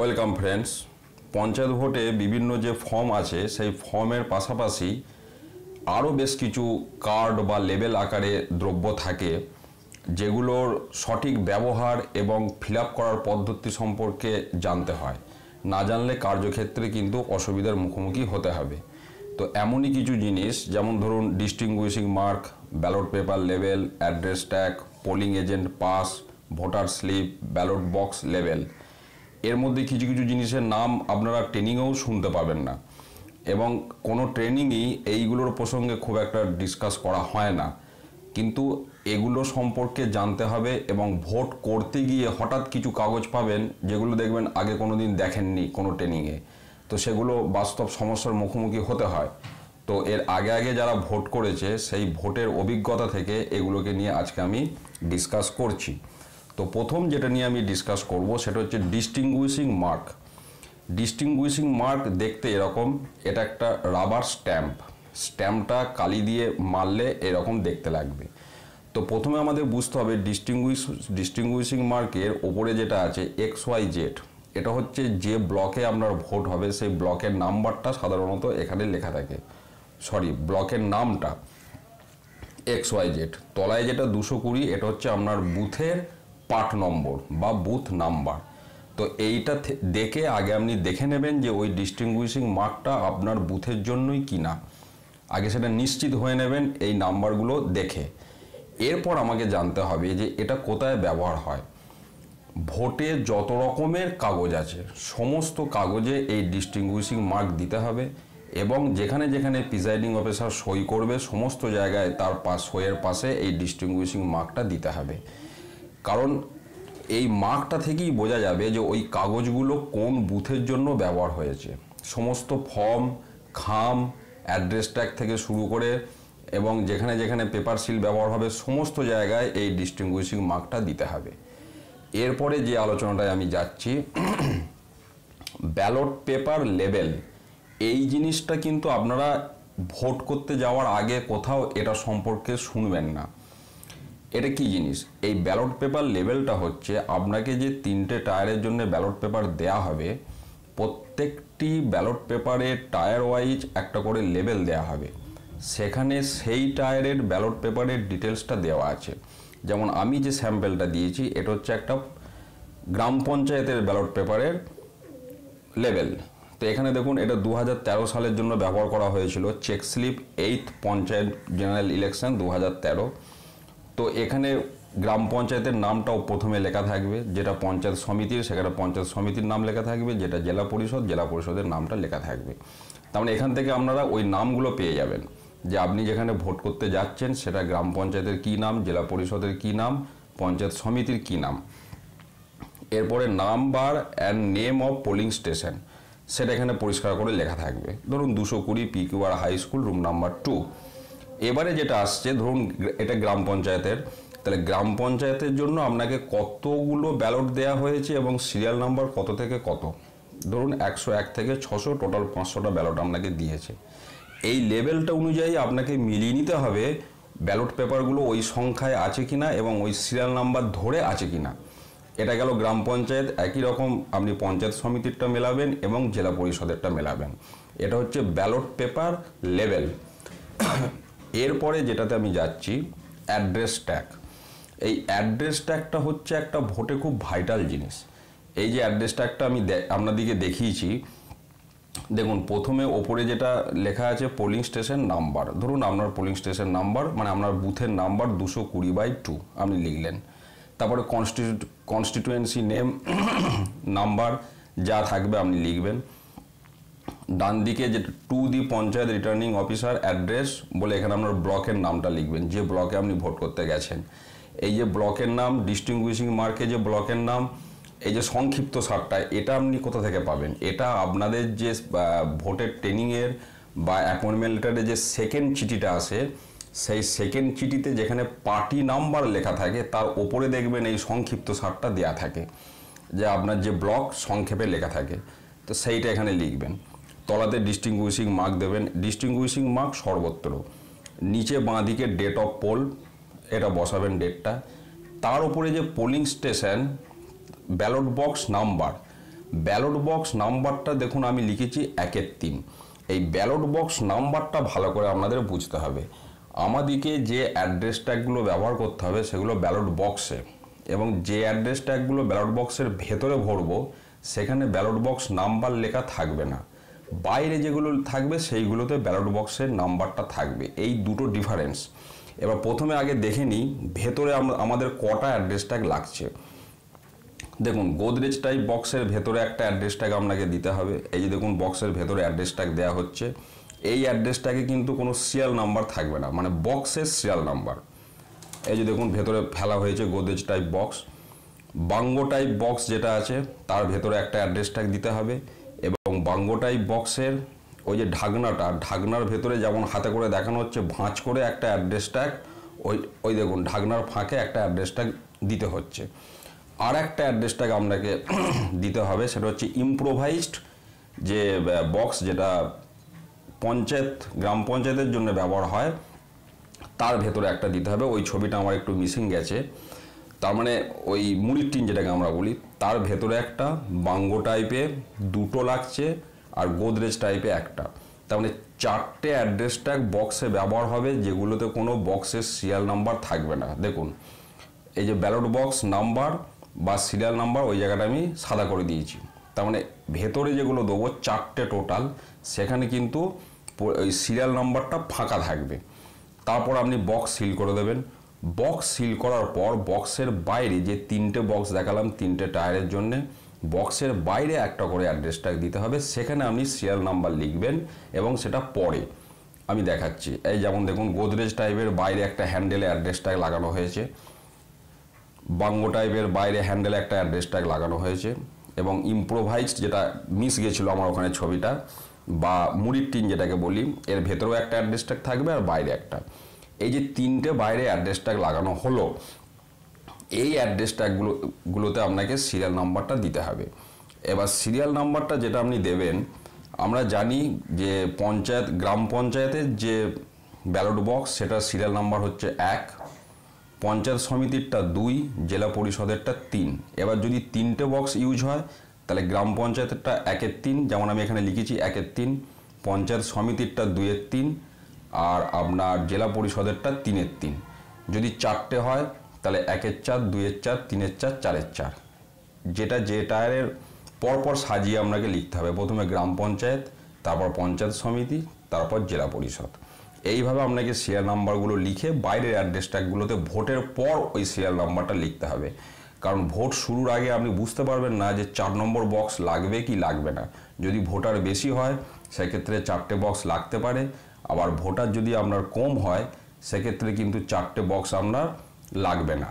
welcome friends panchayat ভোটে বিভিন্ন যে ফর্ম আছে সেই ফর্মের পাশাপাশি আরও বেশ কিছু কার্ড বা লেবেল আকারে দ্রব্য থাকে যেগুলোর সঠিক ব্যবহার এবং ফিল করার পদ্ধতি সম্পর্কে জানতে হয় না জানলে কার্যক্ষেত্রে কিন্তু অসুবিধার মুখোমুখি হতে হবে তো এমনই কিছু জিনিস যেমন ধরুন distinguishing mark ballot paper level address tag polling agent pass voter slip ballot box level এর মধ্যে কিছু কিছু জিনিসের নাম আপনারা ট্রেনিংয়েও শুনতে পাবেন না এবং কোনো ট্রেনিংই এইগুলোর প্রসঙ্গে খুব একটা ডিসকাস করা হয় না কিন্তু এগুলো সম্পর্কে জানতে হবে এবং ভোট করতে গিয়ে হঠাৎ কিছু কাগজ পাবেন যেগুলো দেখবেন আগে কোনো দিন দেখেননি কোনো ট্রেনিংয়ে তো সেগুলো বাস্তব সমস্যার মুখোমুখি হতে হয় তো এর আগে আগে যারা ভোট করেছে সেই ভোটের অভিজ্ঞতা থেকে এগুলোকে নিয়ে আজকে আমি ডিসকাস করছি তো প্রথম যেটা নিয়ে আমি ডিসকাস করব সেটা হচ্ছে ডিস্টিংগুইশিং মার্ক ডিস্টিংগুইশিং মার্ক দেখতে এরকম এটা একটা রাবার স্ট্যাম্প স্ট্যাম্পটা কালি দিয়ে মারলে এরকম দেখতে লাগবে তো প্রথমে আমাদের বুঝতে হবে ডিস্টিংগুইশ ডিস্টিংগুইশিং মার্কের ওপরে যেটা আছে এক্স ওয়াই জেড এটা হচ্ছে যে ব্লকে আপনার ভোট হবে সেই ব্লকের নাম্বারটা সাধারণত এখানে লেখা থাকে সরি ব্লকের নামটা এক্স ওয়াই জেড তলায় যেটা দুশো কুড়ি এটা হচ্ছে আপনার বুথের পার্ট নম্বর বা বুথ নাম্বার তো এইটা দেখে আগে আপনি দেখে নেবেন যে ওই ডিস্টিংগুইশিং মার্কটা আপনার বুথের জন্যই কি না আগে সেটা নিশ্চিত হয়ে নেবেন এই নাম্বারগুলো দেখে এরপর আমাকে জানতে হবে যে এটা কোথায় ব্যবহার হয় ভোটে যত রকমের কাগজ আছে সমস্ত কাগজে এই ডিস্টিংগুইশিং মার্ক দিতে হবে এবং যেখানে যেখানে প্রিজাইডিং অফিসার সই করবে সমস্ত জায়গায় তার পাশ সইয়ের পাশে এই ডিস্টিংগুইশিং মার্কটা দিতে হবে কারণ এই মার্কটা থেকেই বোঝা যাবে যে ওই কাগজগুলো কোন বুথের জন্য ব্যবহার হয়েছে সমস্ত ফর্ম খাম অ্যাড্রেস ট্যাগ থেকে শুরু করে এবং যেখানে যেখানে পেপার সিল ব্যবহার হবে সমস্ত জায়গায় এই ডিস্টিংগুইশিং মার্কটা দিতে হবে এরপরে যে আলোচনাটায় আমি যাচ্ছি ব্যালট পেপার লেবেল এই জিনিসটা কিন্তু আপনারা ভোট করতে যাওয়ার আগে কোথাও এটা সম্পর্কে শুনবেন না এটা কি জিনিস এই ব্যালট পেপার লেভেলটা হচ্ছে আপনাকে যে তিনটে টায়ারের জন্য ব্যালট পেপার দেয়া হবে প্রত্যেকটি ব্যালট পেপারে টায়ার ওয়াইজ একটা করে লেভেল দেয়া হবে সেখানে সেই টায়ারের ব্যালট পেপারের ডিটেলসটা দেওয়া আছে যেমন আমি যে স্যাম্পেলটা দিয়েছি এটা হচ্ছে একটা গ্রাম পঞ্চায়েতের ব্যালট পেপারের লেভেল তো এখানে দেখুন এটা দু সালের জন্য ব্যবহার করা হয়েছিল check slip eighth panchayat general election দু তো এখানে গ্রাম পঞ্চায়েতের নামটাও প্রথমে লেখা থাকবে যেটা পঞ্চায়েত সমিতির সেখানে পঞ্চায়েত সমিতির নাম লেখা থাকবে যেটা জেলা পরিষদ জেলা পরিষদের নামটা লেখা থাকবে তার মানে এখান থেকে আপনারা ওই নামগুলো পেয়ে যাবেন যে আপনি যেখানে ভোট করতে যাচ্ছেন সেটা গ্রাম পঞ্চায়েতের কী নাম জেলা পরিষদের কী নাম পঞ্চায়েত সমিতির কী নাম এরপরে number and name of polling station সেটা এখানে পরিষ্কার করে লেখা থাকবে ধরুন দুশো কুড়ি PQR high school room number two এবারে যেটা আসছে ধরুন এটা গ্রাম পঞ্চায়েতের তাহলে গ্রাম পঞ্চায়েতের জন্য আপনাকে কতগুলো ব্যালট দেয়া হয়েছে এবং সিরিয়াল নাম্বার কত থেকে কত ধরুন একশো এক থেকে ছশো টোটাল পাঁচশোটা ব্যালট আপনাকে দিয়েছে এই লেভেলটা অনুযায়ী আপনাকে মিলিয়ে নিতে হবে ব্যালট পেপারগুলো ওই সংখ্যায় আছে কি না এবং ওই সিরিয়াল নাম্বার ধরে আছে কি না এটা গেল গ্রাম পঞ্চায়েত একই রকম আপনি পঞ্চায়েত সমিতিরটা মেলাবেন এবং জেলা পরিষদেরটা মেলাবেন এটা হচ্ছে ব্যালট পেপার লেভেল এরপরে যেটাতে আমি যাচ্ছি অ্যাড্রেস ট্যাগ এই অ্যাড্রেস ট্যাগটা হচ্ছে একটা ভোটে খুব ভাইটাল জিনিস এই যে অ্যাড্রেস ট্যাগটা আমি আপনাদিকে দেখিয়েছি দেখুন প্রথমে ওপরে যেটা লেখা আছে পোলিং স্টেশন নাম্বার ধরুন আপনার পোলিং স্টেশন নাম্বার মানে আপনার বুথের নাম্বার দুশো কুড়ি বাই টু আপনি লিখলেন তারপরে কনস্টিটিউ কনস্টিটুয়েন্সি নেম নাম্বার যা থাকবে আপনি লিখবেন ডান দিকে যে to the panchayat returning officer address বলে এখানে আপনার ব্লকের নামটা লিখবেন যে ব্লকে আপনি ভোট করতে গেছেন এই যে ব্লকের নাম ডিস্টিংগুইশিং মার্কে যে ব্লকের নাম এই যে সংক্ষিপ্ত সারটা এটা আপনি কোথা থেকে পাবেন এটা আপনাদের যে ভোটের ট্রেনিংয়ের বা অ্যাপয়েন্টমেন্ট লেটারে যে সেকেন্ড চিঠিটা আসে সেই সেকেন্ড চিঠিতে যেখানে পার্টি নাম্বার লেখা থাকে তার ওপরে দেখবেন এই সংক্ষিপ্ত সারটা দেয়া থাকে যে আপনার যে ব্লক সংক্ষেপে লেখা থাকে তো সেইটা এখানে লিখবেন তলাতে ডিস্টিংগুইশিং মার্ক দেবেন ডিস্টিংগুইশিং মার্ক সর্বত্র নিচে বাঁ দিকে ডেট অফ পোল এটা বসাবেন ডেটটা তার উপরে যে polling station ballot box number ballot box নাম্বারটা দেখুন আমি লিখেছি একের তিন এই ব্যালট বক্স নাম্বারটা ভালো করে আপনাদের বুঝতে হবে আমাদেরকে যে অ্যাড্রেস ট্যাগগুলো ব্যবহার করতে হবে সেগুলো ব্যালট বক্সে এবং যে অ্যাড্রেস ট্যাগগুলো ব্যালট বক্সের ভেতরে ভরবো সেখানে ব্যালট বক্স নাম্বার লেখা থাকবে না বাইরে যেগুলো থাকবে সেইগুলোতে ব্যালট বক্সের নাম্বারটা থাকবে এই দুটো ডিফারেন্স এবার প্রথমে আগে দেখে নিই ভেতরে আমাদের কটা অ্যাড্রেস ট্যাগ লাগছে দেখুন গোদরেজ টাইপ বক্সের ভেতরে একটা অ্যাড্রেস ট্যাগ আপনাকে দিতে হবে এই যে দেখুন বক্সের ভেতরে অ্যাড্রেস ট্যাগ দেওয়া হচ্ছে এই অ্যাড্রেস ট্যাগে কিন্তু কোনো সিরিয়াল নাম্বার থাকবে না মানে বক্সের সিরিয়াল নাম্বার এই যে দেখুন ভেতরে ফেলা হয়েছে গোদরেজ টাইপ বক্স বাঙ্গো টাইপ বক্স যেটা আছে তার ভেতরে একটা অ্যাড্রেস ট্যাগ দিতে হবে এবং বাঙ্গোটাই বক্সের ওই যে ঢাকনাটা ঢাকনার ভেতরে যেমন হাতে করে দেখানো হচ্ছে ভাঁজ করে একটা অ্যাড্রেস ট্যাগ ওই ওই দেখুন ঢাকনার ফাঁকে একটা অ্যাড্রেস ট্যাগ দিতে হচ্ছে আর একটা অ্যাড্রেস ট্যাগ আপনাকে দিতে হবে সেটা হচ্ছে ইম্প্রোভাইজড যে বক্স যেটা পঞ্চায়েত গ্রাম পঞ্চায়েতের জন্য ব্যবহার হয় তার ভেতরে একটা দিতে হবে ওই ছবিটা আমার একটু মিসিং গেছে তার মানে ওই মুড়ির টিন যেটাকে আমরা বলি তার ভেতরে একটা বাঙ্গো টাইপে দুটো লাগছে আর গোদরেজ টাইপে একটা তার মানে চারটে অ্যাড্রেস ট্যাগ বক্সে ব্যবহার হবে যেগুলোতে কোনো বক্সের সিরিয়াল নাম্বার থাকবে না দেখুন এই যে ব্যালট বক্স নাম্বার বা সিরিয়াল নাম্বার ওই জায়গাটা আমি সাদা করে দিয়েছি তার মানে ভেতরে যেগুলো দেবো চারটে টোটাল সেখানে কিন্তু ওই সিরিয়াল নাম্বারটা ফাঁকা থাকবে তারপর আপনি বক্স সিল করে দেবেন বক্স সিল করার পর বক্সের বাইরে যে তিনটে বক্স দেখালাম তিনটে টায়ারের জন্যে বক্সের বাইরে একটা করে অ্যাড্রেস ট্যাগ দিতে হবে সেখানে আপনি সিরিয়াল নাম্বার লিখবেন এবং সেটা পরে আমি দেখাচ্ছি এই যেমন দেখুন গোদরেজ টাইপের বাইরে একটা হ্যান্ডেলে অ্যাড্রেস ট্যাগ লাগানো হয়েছে বাঙ্গো টাইপের বাইরে হ্যান্ডেলে একটা অ্যাড্রেস ট্যাগ লাগানো হয়েছে এবং ইম্প্রোভাইজড যেটা মিস গেছিলো আমার ওখানে ছবিটা বা মুড়ির টিন যেটাকে বলি এর ভেতরেও একটা অ্যাড্রেস ট্যাগ থাকবে আর বাইরে একটা এই যে তিনটে বাইরে অ্যাড্রেস ট্যাগ লাগানো হলো এই অ্যাড্রেস ট্যাগুলো গুলোতে আপনাকে সিরিয়াল নাম্বারটা দিতে হবে এবার সিরিয়াল নাম্বারটা যেটা আপনি দেবেন আমরা জানি যে পঞ্চায়েত গ্রাম পঞ্চায়েতের যে ব্যালট বক্স সেটা সিরিয়াল নাম্বার হচ্ছে এক পঞ্চায়েত সমিতিরটা দুই জেলা পরিষদেরটা তিন এবার যদি তিনটে বক্স ইউজ হয় তাহলে গ্রাম পঞ্চায়েতেরটা একের তিন যেমন আমি এখানে লিখেছি একের তিন পঞ্চায়েত সমিতিরটা দুইয়ের তিন আর আপনার জেলা পরিষদেরটা তিনের তিন যদি চারটে হয় তাহলে একের চার দুইয়ের চার তিনের চার চারের চার যেটা যে টায়ারের পরপর সাজিয়ে আপনাকে লিখতে হবে প্রথমে গ্রাম পঞ্চায়েত তারপর পঞ্চায়েত সমিতি তারপর জেলা পরিষদ এইভাবে আপনাকে শেয়ার নাম্বারগুলো লিখে বাইরের অ্যাড্রেস ট্যাগুলোতে ভোটের পর ওই শেয়ার নাম্বারটা লিখতে হবে কারণ ভোট শুরুর আগে আপনি বুঝতে পারবেন না যে চার নম্বর বক্স লাগবে কি লাগবে না যদি ভোটার বেশি হয় সেক্ষেত্রে চারটে বক্স লাগতে পারে আবার ভোটার যদি আপনার কম হয় সেক্ষেত্রে কিন্তু চারটে বক্স আপনার লাগবে না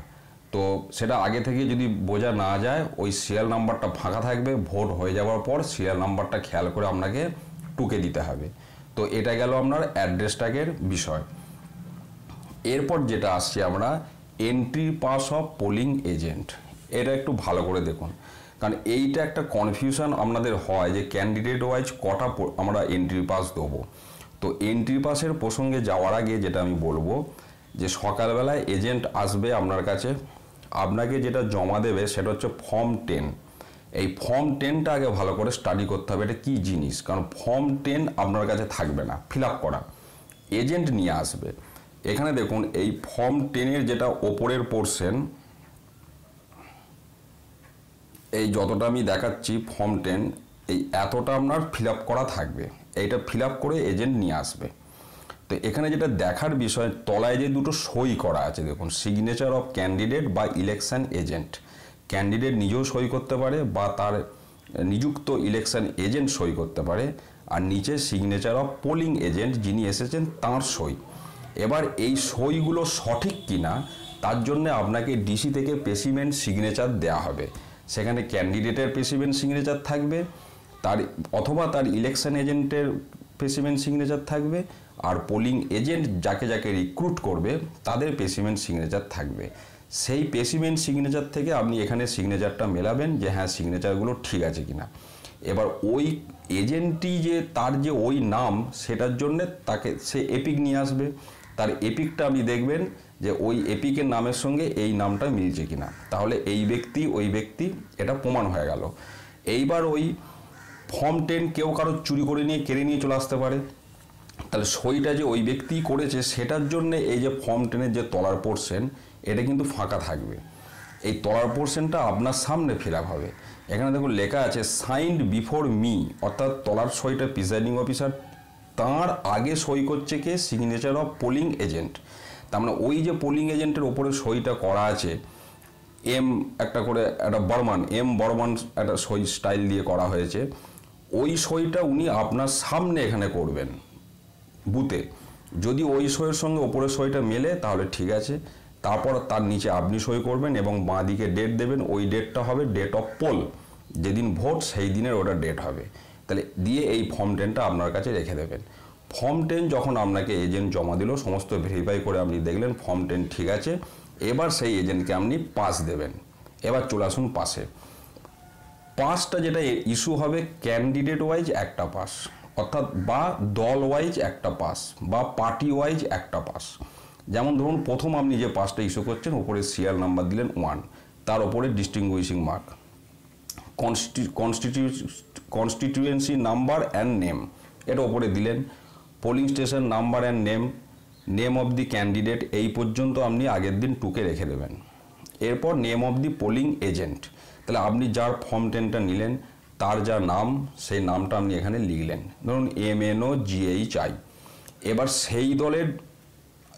তো সেটা আগে থেকে যদি বোঝা না যায় ওই সিরিয়াল নাম্বারটা ফাঁকা থাকবে ভোট হয়ে যাওয়ার পর সিরিয়াল নাম্বারটা খেয়াল করে আপনাকে টুকে দিতে হবে তো এটা গেল আপনার অ্যাড্রেস ট্যাগের বিষয় এরপর যেটা আসছে আমরা entry pass of polling agent এটা একটু ভালো করে দেখুন কারণ এইটা একটা কনফিউশন আপনাদের হয় যে ক্যান্ডিডেট ওয়াইজ কটা আমরা এন্ট্রি পাস দেবো তো এন্ট্রি পাসের প্রসঙ্গে যাওয়ার আগে যেটা আমি বলবো যে সকালবেলায় এজেন্ট আসবে আপনার কাছে আপনাকে যেটা জমা দেবে সেটা হচ্ছে ফর্ম টেন এই ফর্ম টেনটা আগে ভালো করে স্টাডি করতে হবে এটা কী জিনিস কারণ ফর্ম টেন আপনার কাছে থাকবে না ফিল আপ করা এজেন্ট নিয়ে আসবে এখানে দেখুন এই ফর্ম টেনের যেটা ওপরের পোর্শন এই যতটা আমি দেখাচ্ছি ফর্ম টেন এই এতটা আপনার ফিল করা থাকবে এটা ফিল করে এজেন্ট নিয়ে আসবে তো এখানে যেটা দেখার বিষয় তলায় যে দুটো সই করা আছে দেখুন সিগনেচার অফ ক্যান্ডিডেট বা ইলেকশন এজেন্ট ক্যান্ডিডেট নিজেও সই করতে পারে বা তার নিযুক্ত ইলেকশন এজেন্ট সই করতে পারে আর নিচে সিগনেচার অফ পোলিং এজেন্ট যিনি এসেছেন তার সই এবার এই সইগুলো সঠিক কিনা তার জন্য আপনাকে ডিসি থেকে পেসিমেন্ট সিগনেচার দেয়া হবে সেখানে ক্যান্ডিডেটের পেসিমেন্ট সিগনেচার থাকবে তার অথবা তার ইলেকশন এজেন্টের পেসিমেন্ট সিগনেচার থাকবে আর পোলিং এজেন্ট যাকে যাকে রিক্রুট করবে তাদের পেসিমেন্ট সিগনেচার থাকবে সেই পেসিমেন্ট সিগনেচার থেকে আপনি এখানে সিগনেচারটা মেলাবেন যে হ্যাঁ সিগনেচারগুলো ঠিক আছে কি না এবার ওই এজেন্টটি যে তার যে ওই নাম সেটার জন্যে তাকে সে এপিক নিয়ে আসবে তার এপিকটা আপনি দেখবেন যে ওই এপিকের নামের সঙ্গে এই নামটা মিলছে কিনা তাহলে এই ব্যক্তি ওই ব্যক্তি এটা প্রমাণ হয়ে গেল এইবার ওই ফর্ম টেন কেউ কারো চুরি করে নিয়ে কেড়ে নিয়ে চলে আসতে পারে তাহলে সইটা যে ওই ব্যক্তি করেছে সেটার জন্য এই যে ফর্ম টেনের যে তলার পোর্শন এটা কিন্তু ফাঁকা থাকবে এই তলার পোর্শনটা আপনার সামনে ফিল হবে এখানে দেখুন লেখা আছে সাইন্ড বিফোর মি অর্থাৎ তলার সইটা প্রিসাইডিং অফিসার তার আগে সই করছে কে সিগনেচার অফ পোলিং এজেন্ট তার মানে ওই যে পোলিং এজেন্টের ওপরে সইটা করা আছে এম একটা করে একটা বর্মান এম বর্মান একটা সই স্টাইল দিয়ে করা হয়েছে ওই সইটা উনি আপনার সামনে এখানে করবেন বুতে যদি ওই সইয়ের সঙ্গে ওপরের সইটা মেলে তাহলে ঠিক আছে তারপর তার নিচে আপনি সই করবেন এবং বাঁ দিকে ডেট দেবেন ওই ডেটটা হবে ডেট অফ পোল যেদিন ভোট সেই দিনের ওটা ডেট হবে তাহলে দিয়ে এই ফর্ম টেনটা আপনার কাছে রেখে দেবেন ফর্ম টেন যখন আপনাকে এজেন্ট জমা দিল সমস্ত ভেরিফাই করে আপনি দেখলেন ফর্ম টেন ঠিক আছে এবার সেই এজেন্টকে আপনি পাস দেবেন এবার চলে আসুন পাশে পাঁচটা যেটা ইস্যু হবে ক্যান্ডিডেট ওয়াইজ একটা পাস অর্থাৎ বা দল ওয়াইজ একটা পাস বা পার্টি ওয়াইজ একটা পাস যেমন ধরুন প্রথম আপনি যে পাসটা ইস্যু করছেন ওপরে সিআর নাম্বার দিলেন ওয়ান তার ওপরে ডিস্টিংগুইশিং মার্ক কনস্টিটিউ কনস্টিটিউয়েন্সি নাম্বার অ্যান্ড নেম এটা ওপরে দিলেন polling station number and name name of the candidate এই পর্যন্ত আপনি আগের দিন টুকে রেখে দেবেন এরপর name of the polling agent তাহলে আপনি যার ফর্ম টেনটা নিলেন তার যা নাম সেই নামটা আপনি এখানে লিখলেন ধরুন M N O G H I এবার সেই দলের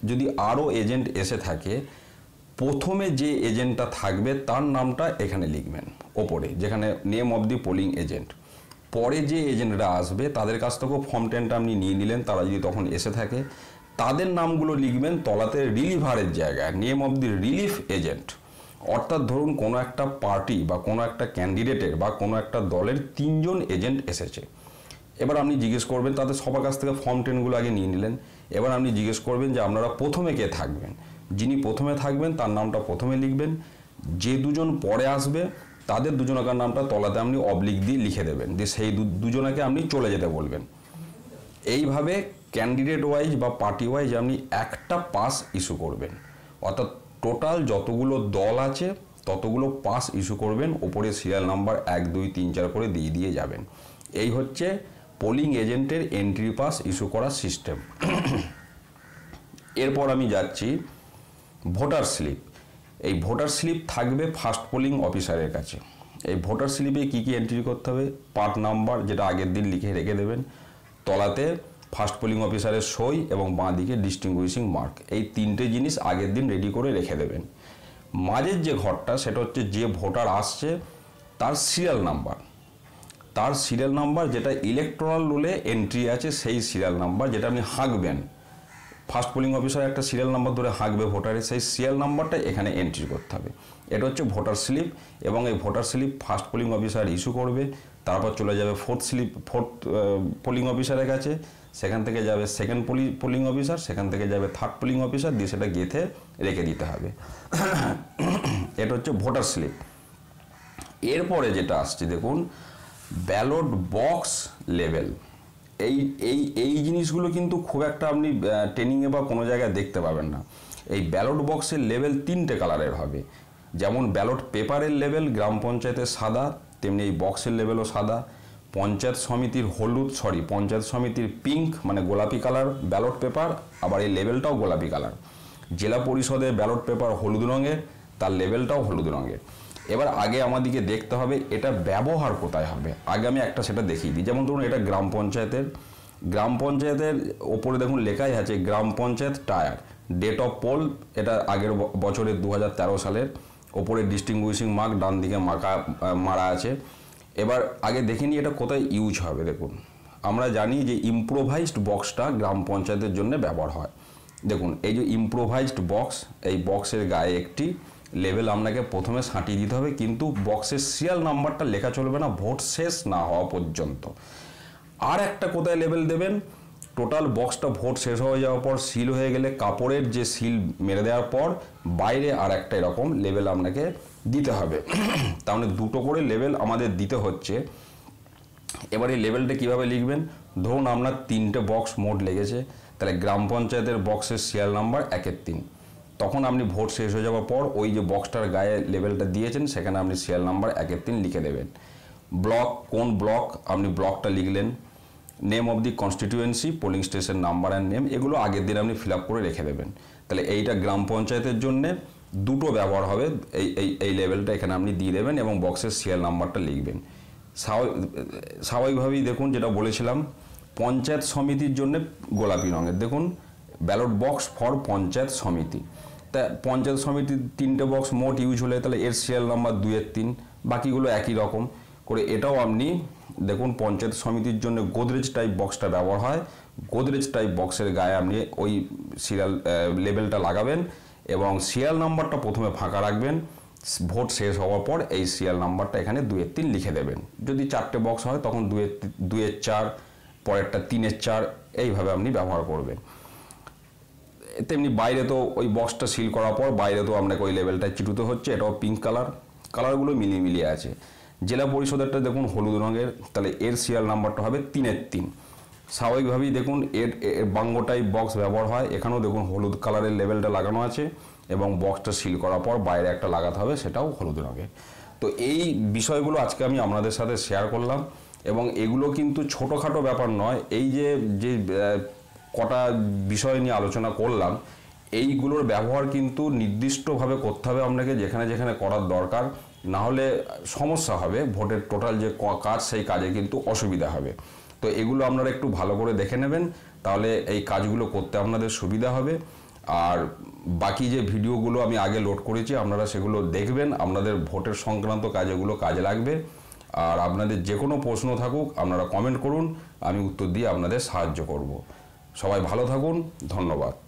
যদি আরও এজেন্ট এসে থাকে প্রথমে যে এজেন্টটা থাকবে তার নামটা এখানে লিখবেন ওপরে যেখানে name of the polling agent পরে যে এজেন্টরা আসবে তাদের কাছ থেকেও ফর্ম টেনটা আপনি নিয়ে নিলেন তারা যদি তখন এসে থাকে তাদের নামগুলো লিখবেন তলাতে রিলিভারের জায়গায় name of the relief agent অর্থাৎ ধরুন কোনো একটা পার্টি বা কোনো একটা ক্যান্ডিডেটের বা কোনো একটা দলের তিনজন এজেন্ট এসেছে এবার আপনি জিজ্ঞেস করবেন তাদের সবার কাছ থেকে ফর্ম টেনগুলো আগে নিয়ে নিলেন এবার আপনি জিজ্ঞেস করবেন যে আপনারা প্রথমে কে থাকবেন যিনি প্রথমে থাকবেন তার নামটা প্রথমে লিখবেন যে দুজন পরে আসবে তাদের দুজনাকার নামটা তলাতে আপনি অবলিক দিয়ে লিখে দেবেন দিয়ে সেই দুজনাকে আপনি চলে যেতে বলবেন এইভাবে ক্যান্ডিডেট ওয়াইজ বা পার্টি ওয়াইজ আপনি একটা পাস ইস্যু করবেন অর্থাৎ টোটাল যতগুলো দল আছে ততগুলো পাস ইস্যু করবেন ওপরে সিরিয়াল নাম্বার এক দুই তিন চার করে দিয়ে দিয়ে যাবেন এই হচ্ছে পোলিং এজেন্টের এন্ট্রি পাস ইস্যু করার সিস্টেম এরপর আমি যাচ্ছি ভোটার স্লিপ এই ভোটার স্লিপ থাকবে ফার্স্ট পোলিং অফিসারের কাছে এই ভোটার স্লিপে কী কী এন্ট্রি করতে হবে পার্ট নাম্বার যেটা আগের দিন লিখে রেখে দেবেন তলাতে ফার্স্ট পোলিং অফিসারের সই এবং বাঁ দিকে ডিস্টিংগুইশিং মার্ক এই তিনটে জিনিস আগের দিন রেডি করে রেখে দেবেন মাঝের যে ঘরটা সেটা হচ্ছে যে ভোটার আসছে তার সিরিয়াল নাম্বার তার সিরিয়াল নাম্বার যেটা ইলেকট্রনাল রুলে এন্ট্রি আছে সেই সিরিয়াল নাম্বার যেটা আপনি হাঁকবেন ফার্স্ট পোলিং অফিসার একটা সিরিয়াল নাম্বার ধরে হাঁকবে ভোটারের সেই সিরিয়াল নাম্বারটা এখানে এন্ট্রি করতে হবে এটা হচ্ছে ভোটার স্লিপ এবং এই voter slip first polling officer issue করবে তারপর চলে যাবে ফোর্থ স্লিপ ফোর্থ পোলিং অফিসারের কাছে সেখান থেকে যাবে সেকেন্ড পোলি পোলিং অফিসার সেখান থেকে যাবে থার্ড পোলিং অফিসার দিয়ে সেটা গেঁথে রেখে দিতে হবে এটা হচ্ছে ভোটার স্লিপ এরপরে যেটা আসছে দেখুন ব্যালট বক্স লেভেল এই এই এই জিনিসগুলো কিন্তু খুব একটা আপনি ট্রেনিংয়ে বা কোনো জায়গায় দেখতে পাবেন না এই ব্যালট বক্সের লেভেল তিনটে কালারের হবে যেমন ব্যালট পেপারের লেভেল গ্রাম পঞ্চায়েতের সাদা তেমনি এই বক্সের লেভেলও সাদা পঞ্চায়েত সমিতির হলুদ সরি পঞ্চায়েত সমিতির পিঙ্ক মানে গোলাপি কালার ব্যালট পেপার আবার এই লেভেলটাও গোলাপি কালার জেলা পরিষদের ব্যালট পেপার হলুদ রঙের তার লেভেলটাও হলুদ রঙের এবার আগে আমাদেরকে দেখতে হবে এটা ব্যবহার কোথায় হবে আগে আমি একটা সেটা দেখিয়ে দিই যেমন ধরুন এটা গ্রাম পঞ্চায়েতের গ্রাম পঞ্চায়েতের ওপরে দেখুন লেখাই আছে গ্রাম panchayat tier date of poll এটা আগের বছরের দু সালের ওপরে ডিস্টিংগুইশিং মার্ক ডান দিকে মাকা মারা আছে এবার আগে দেখে নিই এটা কোথায় ইউজ হবে দেখুন আমরা জানি যে ইম্প্রোভাইজড বক্সটা গ্রাম পঞ্চায়েতের জন্য ব্যবহার হয় দেখুন এই যে ইম্প্রোভাইজড বক্স এই বক্সের গায়ে একটি লেভেল আপনাকে প্রথমে সাঁটিয়ে দিতে হবে কিন্তু বক্সের সিরিয়াল নাম্বারটা লেখা চলবে না ভোট শেষ না হওয়া পর্যন্ত আর একটা কোথায় লেভেল দেবেন টোটাল বক্সটা ভোট শেষ হয়ে যাওয়ার পর সিল হয়ে গেলে কাপড়ের যে সিল মেরে দেওয়ার পর বাইরে আর একটা এরকম লেভেল আপনাকে দিতে হবে তার মানে দুটো করে লেভেল আমাদের দিতে হচ্ছে এবার এই লেভেলটা কীভাবে লিখবেন ধরুন আপনার তিনটে বক্স মোট লেগেছে তাহলে গ্রাম পঞ্চায়েতের বক্সের সিরিয়াল নাম্বার একের তিন তখন আপনি ভোট শেষ হয়ে যাওয়ার পর ওই যে বক্সটার গায়ে লেভেলটা দিয়েছেন সেখানে আপনি সিয়াল নাম্বার একের তিন লিখে দেবেন ব্লক কোন ব্লক আপনি ব্লকটা লিখলেন name of the constituency polling station number and name এগুলো আগের দিন আপনি ফিল করে রেখে দেবেন তাহলে এইটা গ্রাম পঞ্চায়েতের জন্যে দুটো ব্যবহার হবে এই এই এই লেভেলটা এখানে আপনি দিয়ে দেবেন এবং বক্সের সিয়াল নাম্বারটা লিখবেন স্বাভাবিকভাবেই দেখুন যেটা বলেছিলাম পঞ্চায়েত সমিতির জন্য গোলাপি রঙের দেখুন ব্যালট বক্স ফর পঞ্চায়েত সমিতি তা পঞ্চায়েত সমিতির তিনটে বক্স মোট ইউজ হলে তাহলে এর সিরিয়াল নাম্বার দুয়ের তিন বাকিগুলো একই রকম করে এটাও আপনি দেখুন পঞ্চায়েত সমিতির জন্য গোদরেজ টাইপ বক্সটা ব্যবহার হয় গোদরেজ টাইপ বক্সের গায়ে আপনি ওই সিরিয়াল লেবেলটা লাগাবেন এবং সিরিয়াল নাম্বারটা প্রথমে ফাঁকা রাখবেন ভোট শেষ হওয়ার পর এই সিরিয়াল নাম্বারটা এখানে দুয়ের তিন লিখে দেবেন যদি চারটে বক্স হয় তখন দুয়ের দুয়ের চার পরেরটা তিনের চার এইভাবে আপনি ব্যবহার করবেন তেমনি বাইরে তো ওই বক্সটা সিল করার পর বাইরে তো আপনাকে ওই লেভেলটা চিটুত হচ্ছে এটাও পিঙ্ক কালার কালারগুলো মিলিয়ে মিলিয়ে আছে জেলা পরিষদেরটা দেখুন হলুদ রঙের তাহলে এর সিয়াল নাম্বারটা হবে তিনের তিন স্বাভাবিকভাবেই দেখুন এর বাঙ্গোটাই বক্স ব্যবহার হয় এখানেও দেখুন হলুদ কালারের লেভেলটা লাগানো আছে এবং বক্সটা সিল করার পর বাইরে একটা লাগাতে হবে সেটাও হলুদ রঙের তো এই বিষয়গুলো আজকে আমি আপনাদের সাথে শেয়ার করলাম এবং এগুলো কিন্তু ছোটোখাটো ব্যাপার নয় এই যে যে কটা বিষয় নিয়ে আলোচনা করলাম এইগুলোর ব্যবহার কিন্তু নির্দিষ্টভাবে করতে হবে আপনাকে যেখানে যেখানে করার দরকার না হলে সমস্যা হবে ভোটের টোটাল যে কাজ সেই কাজে কিন্তু অসুবিধা হবে তো এগুলো আপনারা একটু ভালো করে দেখে নেবেন তাহলে এই কাজগুলো করতে আপনাদের সুবিধা হবে আর বাকি যে ভিডিওগুলো আমি আগে লোড করেছি আপনারা সেগুলো দেখবেন আপনাদের ভোটের সংক্রান্ত কাজেগুলো কাজে লাগবে আর আপনাদের যে কোনো প্রশ্ন থাকুক আপনারা কমেন্ট করুন আমি উত্তর দিয়ে আপনাদের সাহায্য করব সবাই ভালো থাকুন ধন্যবাদ